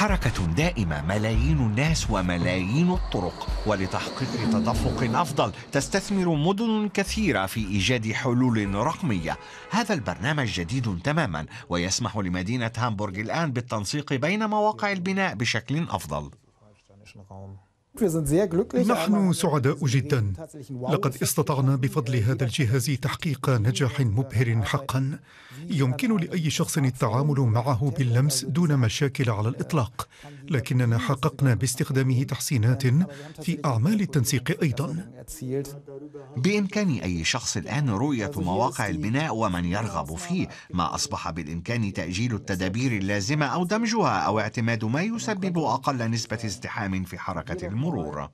حركة دائمة ملايين الناس وملايين الطرق ولتحقيق تدفق أفضل تستثمر مدن كثيرة في إيجاد حلول رقمية هذا البرنامج جديد تماما ويسمح لمدينة هامبورغ الآن بالتنسيق بين مواقع البناء بشكل أفضل نحن سعداء جدا لقد استطعنا بفضل هذا الجهاز تحقيق نجاح مبهر حقا يمكن لاي شخص التعامل معه باللمس دون مشاكل على الاطلاق لكننا حققنا باستخدامه تحسينات في أعمال التنسيق أيضا بإمكان أي شخص الآن رؤية مواقع البناء ومن يرغب فيه ما أصبح بالإمكان تأجيل التدابير اللازمة أو دمجها أو اعتماد ما يسبب أقل نسبة ازدحام في حركة المرور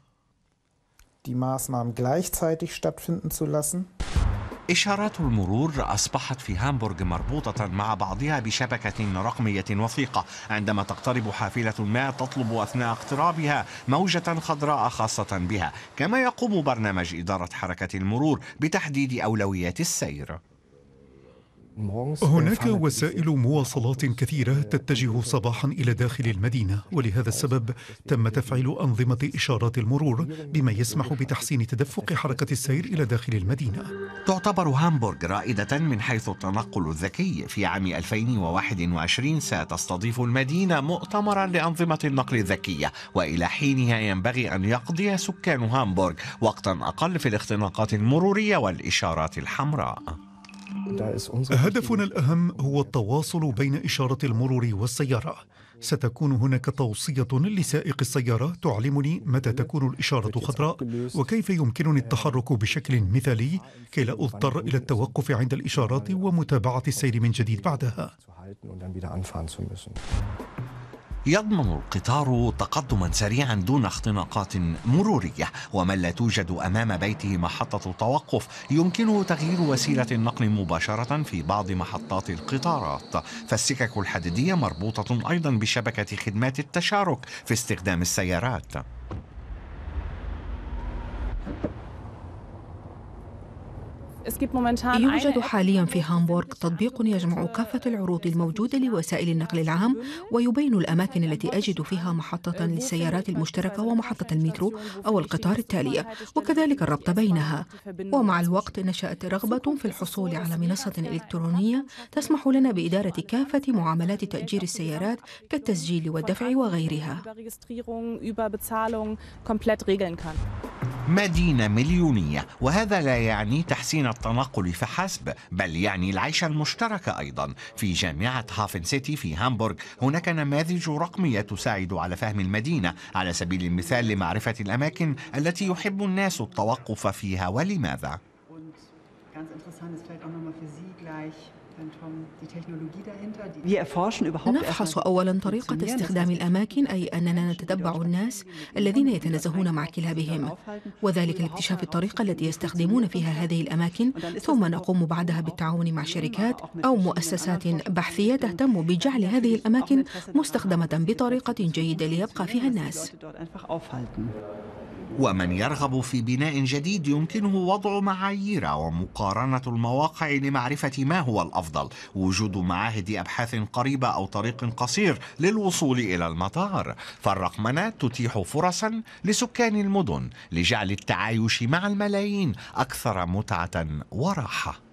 Die Maßnahmen gleichzeitig stattfinden zu lassen, إشارات المرور أصبحت في هامبورغ مربوطة مع بعضها بشبكة رقمية وثيقة عندما تقترب حافلة ما تطلب أثناء اقترابها موجة خضراء خاصة بها كما يقوم برنامج إدارة حركة المرور بتحديد أولويات السير هناك وسائل مواصلات كثيرة آه، تتجه طيب، طيب. صباحا إلى داخل المدينة ولهذا آه، السبب تم تفعيل أنظمة إشارات المرور بما يسمح بتحسين تدفق حركة السير إلى داخل المدينة تعتبر هامبورغ رائدة من حيث التنقل الذكي في عام 2021 ستستضيف المدينة مؤتمرا لأنظمة النقل الذكية وإلى حينها ينبغي أن يقضي سكان هامبورغ وقتا أقل في الاختناقات المرورية والإشارات الحمراء هدفنا الأهم هو التواصل بين إشارة المرور والسيارة ستكون هناك توصية لسائق السيارة تعلمني متى تكون الإشارة خضراء وكيف يمكنني التحرك بشكل مثالي كي لا أضطر إلى التوقف عند الإشارات ومتابعة السير من جديد بعدها يضمن القطار تقدما سريعا دون اختناقات مرورية ومن لا توجد أمام بيته محطة توقف يمكنه تغيير وسيلة النقل مباشرة في بعض محطات القطارات فالسكك الحديدية مربوطة أيضا بشبكة خدمات التشارك في استخدام السيارات يوجد حاليا في هامبورغ تطبيق يجمع كافة العروض الموجودة لوسائل النقل العام ويبين الأماكن التي أجد فيها محطة للسيارات المشتركة ومحطة المترو أو القطار التالية وكذلك الربط بينها ومع الوقت نشأت رغبة في الحصول على منصة إلكترونية تسمح لنا بإدارة كافة معاملات تأجير السيارات كالتسجيل والدفع وغيرها. مدينة مليونية وهذا لا يعني تحسين التنقل فحسب بل يعني العيش المشترك أيضا في جامعة هافن سيتي في هامبورغ هناك نماذج رقمية تساعد على فهم المدينة على سبيل المثال لمعرفة الأماكن التي يحب الناس التوقف فيها ولماذا نفحص أولا طريقة استخدام الأماكن أي أننا نتتبع الناس الذين يتنزهون مع كلابهم وذلك لاكتشاف الطريقة التي يستخدمون فيها هذه الأماكن ثم نقوم بعدها بالتعاون مع شركات أو مؤسسات بحثية تهتم بجعل هذه الأماكن مستخدمة بطريقة جيدة ليبقى فيها الناس. ومن يرغب في بناء جديد يمكنه وضع معايير ومقارنة المواقع لمعرفة ما هو الأفضل وجود معاهد أبحاث قريبة أو طريق قصير للوصول إلى المطار فالرقمنة تتيح فرصا لسكان المدن لجعل التعايش مع الملايين أكثر متعة وراحة